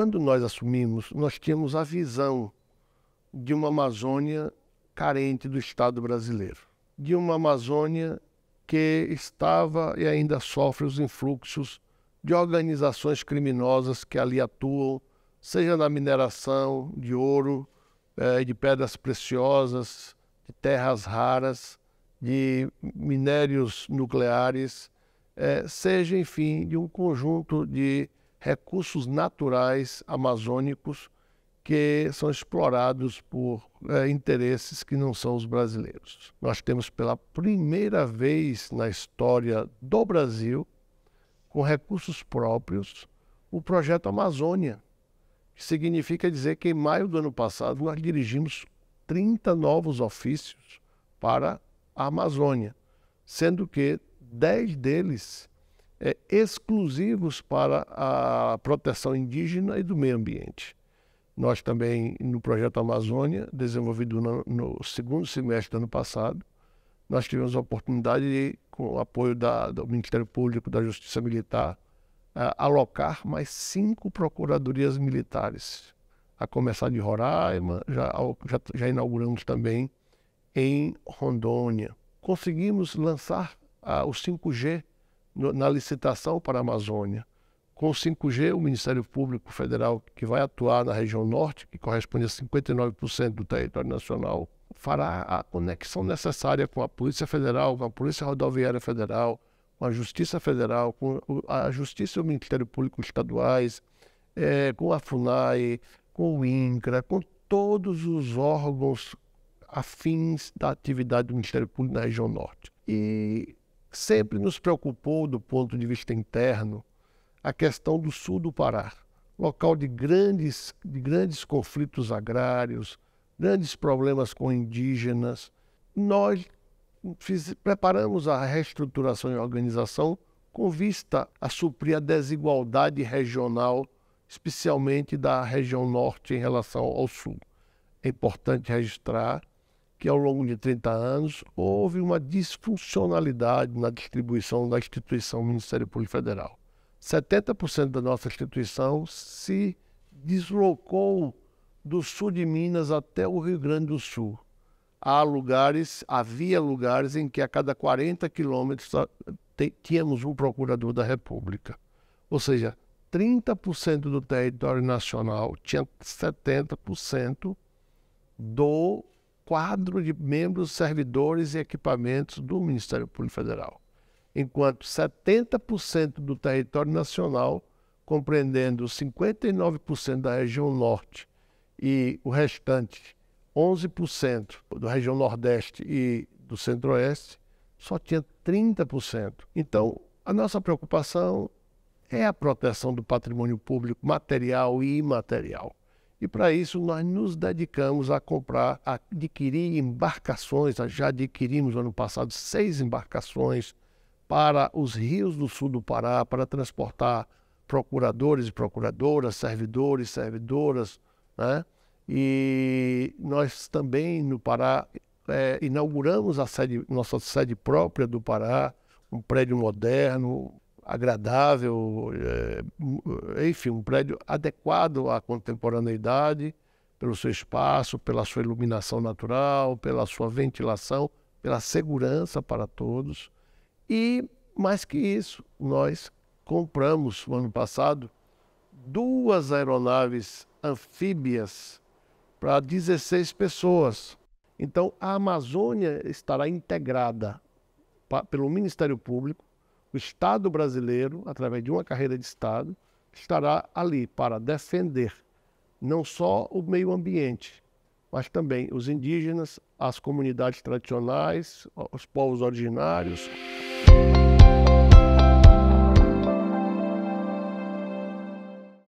quando nós assumimos, nós tínhamos a visão de uma Amazônia carente do Estado brasileiro, de uma Amazônia que estava e ainda sofre os influxos de organizações criminosas que ali atuam, seja na mineração de ouro, eh, de pedras preciosas, de terras raras, de minérios nucleares, eh, seja, enfim, de um conjunto de recursos naturais amazônicos que são explorados por é, interesses que não são os brasileiros. Nós temos pela primeira vez na história do Brasil, com recursos próprios, o projeto Amazônia, que significa dizer que em maio do ano passado nós dirigimos 30 novos ofícios para a Amazônia, sendo que 10 deles é, exclusivos para a proteção indígena e do meio ambiente. Nós também, no projeto Amazônia, desenvolvido no, no segundo semestre do ano passado, nós tivemos a oportunidade de, com o apoio da, do Ministério Público da Justiça Militar, a, é, alocar mais cinco procuradorias militares, a começar de Roraima, já, já, já inauguramos também em Rondônia. Conseguimos lançar a, ah, o 5G na licitação para a Amazônia. Com o 5G, o Ministério Público Federal, que vai atuar na região norte, que corresponde a 59% do território nacional, fará a conexão necessária com a Polícia Federal, com a Polícia Rodoviária Federal, com a Justiça Federal, com a Justiça e o Ministério Público Estaduais, é, com a FUNAI, com o INCRA, com todos os órgãos afins da atividade do Ministério Público na região norte. E sempre nos preocupou, do ponto de vista interno, a questão do sul do Pará, local de grandes, de grandes conflitos agrários, grandes problemas com indígenas. Nós fiz, preparamos a reestruturação e organização com vista a suprir a desigualdade regional, especialmente da região norte em relação ao sul. É importante registrar que ao longo de 30 anos houve uma disfuncionalidade na distribuição da instituição Ministério Público Federal. 70% da nossa instituição se deslocou do sul de Minas até o Rio Grande do Sul. Há lugares, havia lugares em que a cada 40 quilômetros tínhamos um procurador da República. Ou seja, 30% do território nacional tinha 70% do quadro de membros, servidores e equipamentos do Ministério Público Federal, enquanto 70% do território nacional, compreendendo 59% da região norte e o restante 11% da região nordeste e do centro-oeste, só tinha 30%. Então, a nossa preocupação é a proteção do patrimônio público material e imaterial. E para isso nós nos dedicamos a comprar, a adquirir embarcações. já adquirimos no ano passado seis embarcações para os rios do sul do Pará para transportar procuradores e procuradoras, servidores e servidoras. Né? E nós também no Pará é, inauguramos a sede, nossa sede própria do Pará, um prédio moderno, agradável, é, enfim, um prédio adequado à contemporaneidade, pelo seu espaço, pela sua iluminação natural, pela sua ventilação, pela segurança para todos. E, mais que isso, nós compramos, no ano passado, duas aeronaves anfíbias para 16 pessoas. Então, a Amazônia estará integrada pelo Ministério Público o Estado brasileiro, através de uma carreira de Estado, estará ali para defender não só o meio ambiente, mas também os indígenas, as comunidades tradicionais, os povos originários.